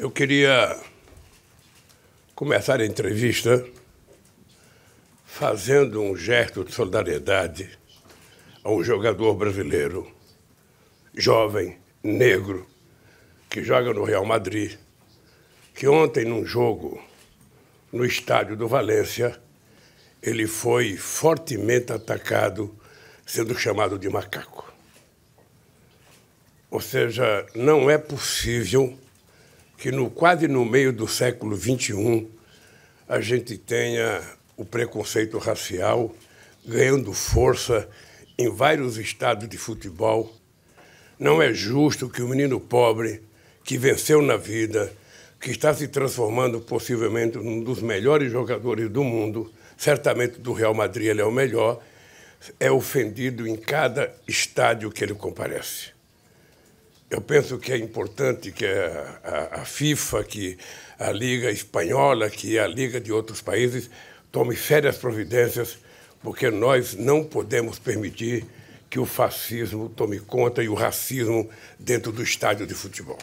Eu queria começar a entrevista fazendo um gesto de solidariedade a um jogador brasileiro, jovem, negro, que joga no Real Madrid, que ontem, num jogo no estádio do Valência, ele foi fortemente atacado, sendo chamado de macaco. Ou seja, não é possível que no, quase no meio do século XXI a gente tenha o preconceito racial ganhando força em vários estados de futebol. Não é justo que o menino pobre, que venceu na vida, que está se transformando possivelmente num dos melhores jogadores do mundo, certamente do Real Madrid ele é o melhor, é ofendido em cada estádio que ele comparece eu penso que é importante que a, a, a, FIFA, que a Liga Espanhola, que a Liga de outros países tome sérias providências, porque nós não podemos permitir que o fascismo tome conta e o racismo dentro do estádio de futebol.